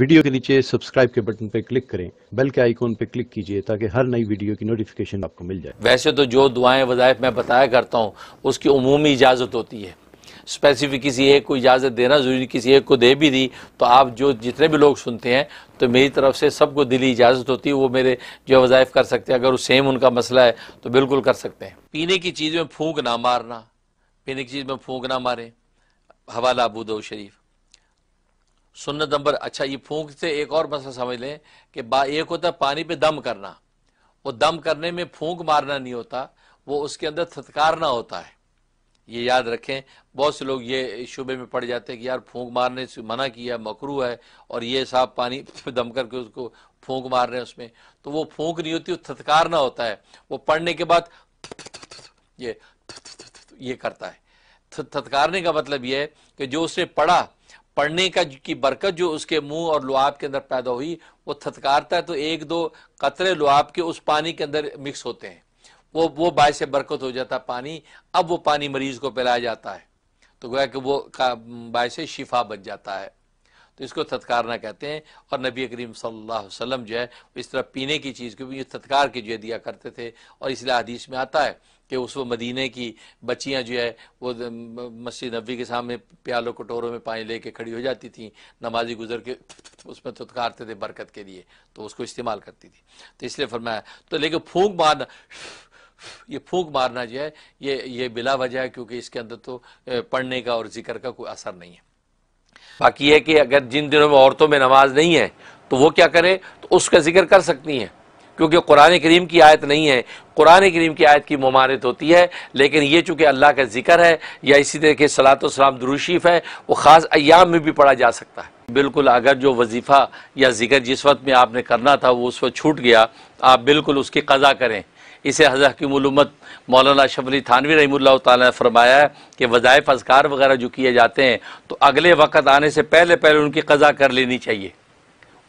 Video के नीचे subscribe के बटन पे क्लिक करें बेल के आइकॉन पे क्लिक कीजिए ताकि हर नई वीडियो की नोटिफिकेशन आपको मिल जाए वैसे तो जो दुआएं वज़ायफ मैं बताया करता हूँ उसकी उमूमी इजाज़त होती है स्पेसिफिक किसी एक को इजाज़त देना ज़रूरी किसी एक को दे भी दी तो आप जो जितने भी लोग सुनते हैं तो मेरी तरफ से सबको दिली इजाज़त होती है वो मेरे जो वज़ायफ़ कर सकते हैं अगर वो सेम उनका मसला है तो बिल्कुल कर सकते हैं पीने की चीज़ में फूक ना मारना पीने की चीज़ में फूक ना मारें हवाला अबू शरीफ सुन्नत नंबर अच्छा ये फूंक से एक और मसला समझ लें कि बा एक होता है पानी पे दम करना वो दम करने में फूंक मारना नहीं होता वो उसके अंदर थतकारना होता है ये याद रखें बहुत से लोग ये शुबे में पड़ जाते हैं कि यार फूंक मारने से मना किया मकरू है और ये साहब पानी दम करके उसको फूंक मार रहे हैं उसमें तो वो फूंक नहीं होती वो थतकारना होता है वो पढ़ने के बाद ये ये करता है थतकारने का मतलब ये है कि जो उसने पढ़ा पढ़ने का की बरकत जो उसके मुंह और लुआब के अंदर पैदा हुई वो थतकारता है तो एक दो कतरे लुआब के उस पानी के अंदर मिक्स होते हैं वो वो बाय से बरकत हो जाता है पानी अब वो पानी मरीज को पिलाया जाता है तो गोया कि वो का से शिफा बच जाता है तो इसको थतकारना कहते हैं और नबी करीम सल्लल्लाहु अलैहि वसल्लम जो है इस तरह पीने की चीज़ को भी थतकार के जो दिया करते थे और इसलिए हदीस में आता है कि उस वो मदीने की बच्चियाँ जो है वो मस्जिद नबी के सामने प्यालों कटोरों में पानी लेके खड़ी हो जाती थी नमाजी गुजर के उसमें थुतकारते तो थे बरकत के लिए तो उसको इस्तेमाल करती थी तो इसलिए फरमाया तो लेकिन फूंक मारना ये फूंक मारना जो है ये ये बिला वजह है क्योंकि इसके अंदर तो पढ़ने का और जिक्र का कोई असर नहीं है बाकी है कि अगर जिन दिनों में औरतों में नमाज नहीं है तो वो क्या करें तो उसका जिक्र कर सकती हैं क्योंकि कुरान करीम की आयत नहीं है कुरान करीम की आयत की ममानत होती है लेकिन ये चूँकि अल्लाह का जिक्र है या इसी तरह के सलात सलाम दुरुशीफ है वो ख़ास अयाम में भी पढ़ा जा सकता है बिल्कुल अगर जो वजीफ़ा या जिक्र जिस वक्त में आपने करना था वो उस वक्त छूट गया आप बिल्कुल उसकी कज़ा करें इसे मलूमत मौलाना शबली थानवी रही तरमाया कि वज़ायफ़ अजकार वगैरह जो किए जाते हैं तो अगले वक्त आने से पहले पहले उनकी कज़ा कर लेनी चाहिए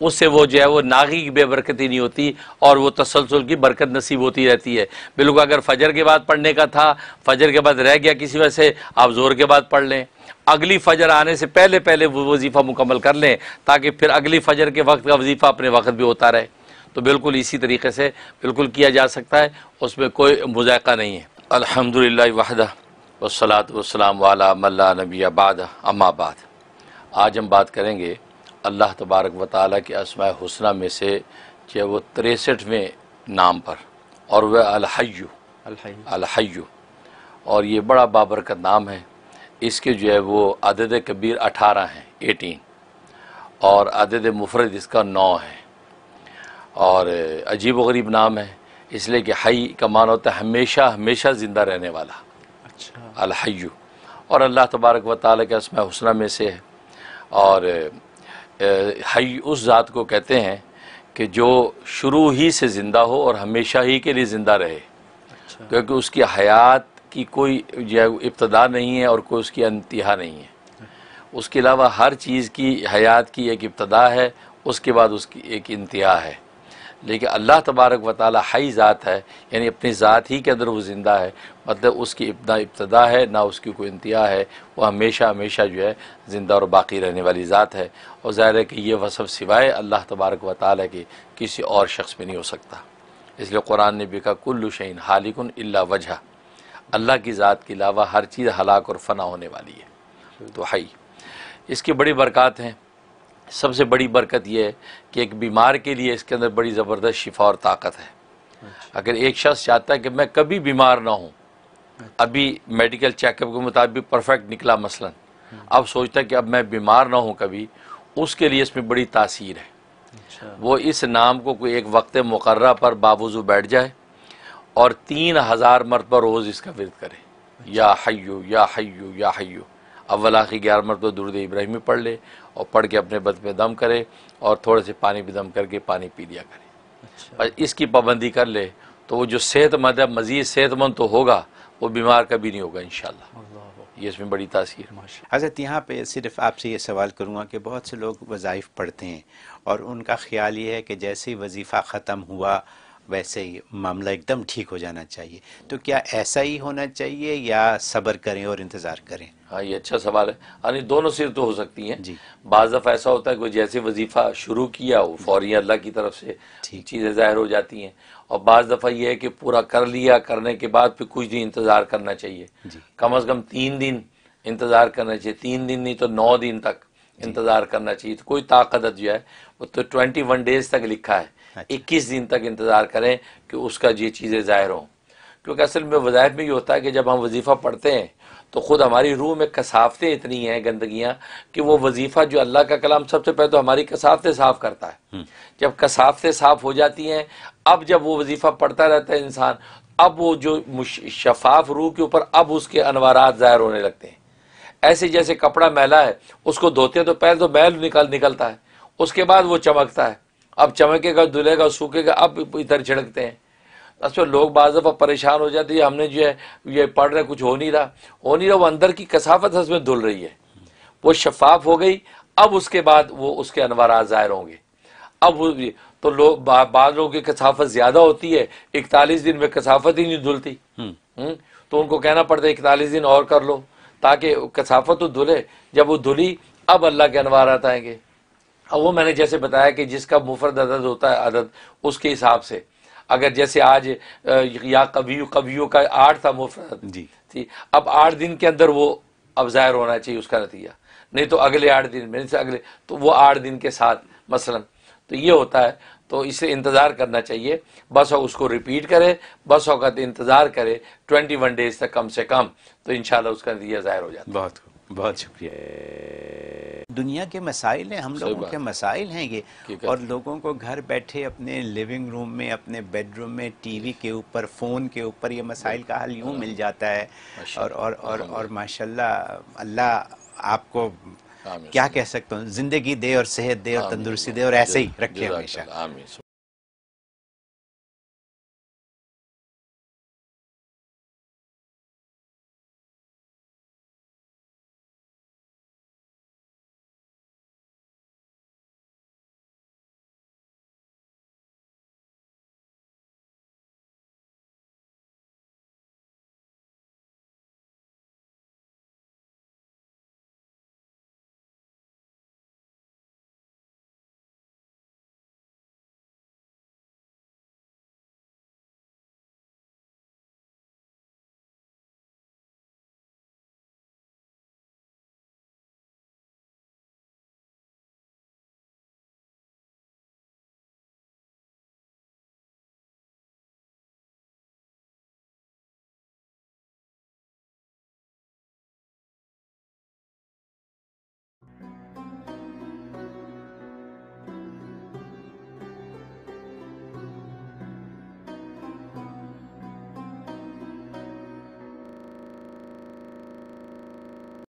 उससे वो जो है वो नागी की बेबरकती नहीं होती और वो तसलसल की बरकत नसीब होती रहती है बिल्कुल अगर फजर के बाद पढ़ने का था फजर के बाद रह गया किसी वजह से आप ज़ोर के बाद पढ़ लें अगली फजर आने से पहले पहले वो वजीफ़ा मुकम्मल कर लें ताकि फिर अगली फजर के वक्त का वजीफ़ा अपने वक्त भी होता रहे तो बिल्कुल इसी तरीके से बिल्कुल किया जा सकता है उसमें कोई मुजायका नहीं है अलहमदिल्ला वहदा वसलात वसलाम वाला मल्ला नबी आबाद अम्माबाद आज हम बात करेंगे अल्लाह तबारक व ताली के असमा हुसन में से जो वह वो तिरसठवें नाम पर और वह अलहयु अलहयु और ये बड़ा बाबर का नाम है इसके जो है वो अदद कबीर अठारह हैं एटीन और अदद मुफरद इसका नौ है और अजीब व गरीब नाम है इसलिए कि हई का मान होता है हमेशा हमेशा ज़िंदा रहने वाला अच्छा अलहयु और अल्लाह तबारक व ताल के असमा हसना में से है और हई उस ज़ात को कहते हैं कि जो शुरू ही से ज़िंदा हो और हमेशा ही के लिए ज़िंदा रहे अच्छा। क्योंकि उसकी हयात की कोई इब्तदा नहीं है और कोई उसकी इंतहा नहीं है उसके अलावा हर चीज़ की हयात की एक इब्तदा है उसके बाद उसकी एक इंतहा है लेकिन अल्लाह तबारक व ताली हाई ज़ात है यानी अपनी ज़ात ही के अंदर वो ज़िंदा है मतलब उसकी इब्ना इब्तदा है ना उसकी कोई इंतहा है वो हमेशा हमेशा जो है ज़िंदा और बाकी रहने वाली ज़ात है और ज़ाहिर है कि ये वसफ़ सिवाय अल्लाह तबारक व ताली के किसी और शख्स में नहीं हो सकता इसलिए कुरान ने भी कहा कुल्लु हालिकन हालिकुन अल्ला वजह अल्लाह की ज़ात के अलावा हर चीज़ हलाक और फना होने वाली है तो हई इसकी बड़ी बरक़ात हैं सबसे बड़ी बरकत यह है कि एक बीमार के लिए इसके अंदर बड़ी ज़बरदस्त शिफा और ताकत है अच्छा। अगर एक शख्स चाहता है कि मैं कभी बीमार ना हूँ अच्छा। अभी मेडिकल चेकअप के मुताबिक परफेक्ट निकला मसलन हम्म। अब सोचता है कि अब मैं बीमार ना हूँ कभी उसके लिए इसमें बड़ी तासीर है अच्छा। वो इस नाम को कोई एक वक्त मकर्र पर बावजू बैठ जाए और तीन हज़ार मरतबा रोज़ इसका विरद करे अच्छा। या हय्यू या हय्यू या हय्यू अव्वल आखिर ग्यारह मरत दुरुद इब्राहिमी पढ़ ले और पढ़ के अपने बद में दम करे और थोड़े से पानी भी दम करके पानी पी लिया करे अच्छा। इसकी पाबंदी कर ले तो वो जो सेहतमंद है मज़ीद सेहतमंद तो होगा वो बीमार कभी नहीं होगा इन ये इसमें बड़ी तासीर हज़रत यहाँ पे सिर्फ आपसे ये सवाल करूँगा कि बहुत से लोग वज़ाइफ पढ़ते हैं और उनका ख्याल ये है कि जैसे ही वजीफ़ा ख़त्म हुआ वैसे ही मामला एकदम ठीक हो जाना चाहिए तो क्या ऐसा ही होना चाहिए या सब्र करें और इंतज़ार करें हाँ ये अच्छा सवाल है यानी हाँ, दोनों सिर तो हो सकती हैं जी बाज़ दफ़ा ऐसा होता है कोई जैसे वजीफ़ा शुरू किया हो फौरी अल्लाह की तरफ से चीज़ें ज़ाहिर हो जाती हैं और बाज़ दफ़ा यह है कि पूरा कर लिया करने के बाद फिर कुछ दिन इंतज़ार करना चाहिए कम अज़ कम तीन दिन इंतज़ार करना चाहिए तीन दिन नहीं तो नौ दिन तक इंतज़ार करना चाहिए तो कोई ताकत जो है वो तो ट्वेंटी वन डेज़ तक लिखा है अच्छा। इक्कीस दिन तक इंतज़ार करें कि उसका ये चीज़ें ज़ाहिर हों क्योंकि असल में वज़ायफ में ये होता है कि जब हम वजीफ़ा पढ़ते हैं तो ख़ुद हमारी रूह में कसाफतें इतनी हैं गंदगियाँ कि वो वजीफ़ा जो अल्लाह का कलाम सबसे पहले तो हमारी कसाफतें साफ़ करता है हम्म। जब कसाफतें साफ़ हो जाती हैं अब जब वो वजीफ़ा पढ़ता रहता है इंसान अब वो जो शफाफ रूह के ऊपर अब उसके अनवारात ज़ाहिर होने लगते हैं ऐसे जैसे कपड़ा मैला है उसको धोते हैं तो पहले तो मैल निकल निकलता है उसके बाद वो चमकता है अब चमकेगा धुलेगा सूखेगा अब इधर छिड़कते हैं असल लोग बाज दफ़ा परेशान हो जाते हैं हमने जो है ये पढ़ रहे कुछ हो नहीं रहा हो नहीं रहा वो अंदर की कसाफत उसमें धुल रही है वो शफाफ हो गई अब उसके बाद वो उसके अनवारा ज़ाहिर होंगे अब वो तो लोग बा, बाद लोगों की कसाफत ज़्यादा होती है इकतालीस दिन में कसाफत ही नहीं धुलती हम्म। हम्म, तो उनको कहना पड़ता है इकतालीस दिन और कर लो ताकि कसाफत तो धुले जब वो धुली अब अल्लाह के अनवारात आएंगे अब वो मैंने जैसे बताया कि जिसका मुफरद अदद होता है अदद उसके हिसाब से अगर जैसे आज या कभी कवियों का आठ था मुफरत जी थी अब आठ दिन के अंदर वो अब ज़ाहिर होना चाहिए उसका नतीजा नहीं तो अगले आठ दिन मेरे से अगले तो वो आठ दिन के साथ मसलन तो ये होता है तो इसे इंतज़ार करना चाहिए बस हो उसको रिपीट करे बस औकत इंतज़ार करे ट्वेंटी वन डेज़ तक कम से कम तो इन उसका नतीजा ज़ाहिर हो जाता है बहुत बहुत शुक्रिया दुनिया के मसाइल हैं हम लोगों के मसाइल हैं ये और लोगों को घर बैठे अपने लिविंग रूम में अपने बेडरूम में टीवी के ऊपर फ़ोन के ऊपर ये मसाइल का हल यूँ हाँ। मिल जाता है और और और, और माशाल्लाह अल्लाह आपको क्या कह सकता हूँ ज़िंदगी दे और सेहत दे और तंदुरुस्ती दे और ऐसे ही रखे हमेशा